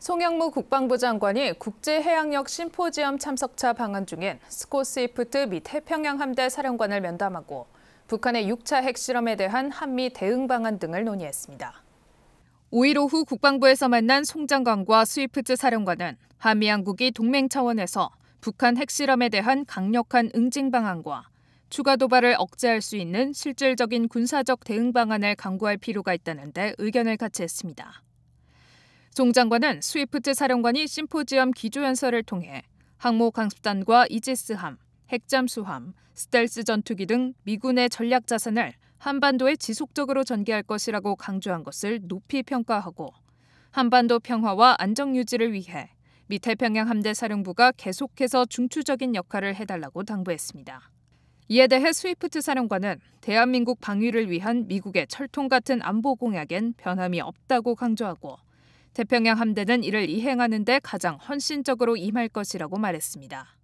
송영무 국방부 장관이 국제해양력 심포지엄 참석차 방한 중인 스코스이프트 및 태평양 함대 사령관을 면담하고 북한의 6차 핵실험에 대한 한미 대응 방안 등을 논의했습니다. 5일 오후 국방부에서 만난 송 장관과 스위프트 사령관은 한미 양국이 동맹 차원에서 북한 핵실험에 대한 강력한 응징 방안과 추가 도발을 억제할 수 있는 실질적인 군사적 대응 방안을 강구할 필요가 있다는 데 의견을 같이 했습니다. 송 장관은 스위프트 사령관이 심포지엄 기조연설을 통해 항모 강습단과 이지스함, 핵잠수함, 스텔스 전투기 등 미군의 전략 자산을 한반도에 지속적으로 전개할 것이라고 강조한 것을 높이 평가하고 한반도 평화와 안정 유지를 위해 미태평양 함대 사령부가 계속해서 중추적인 역할을 해달라고 당부했습니다. 이에 대해 스위프트 사령관은 대한민국 방위를 위한 미국의 철통 같은 안보 공약엔 변함이 없다고 강조하고 태평양 함대는 이를 이행하는 데 가장 헌신적으로 임할 것이라고 말했습니다.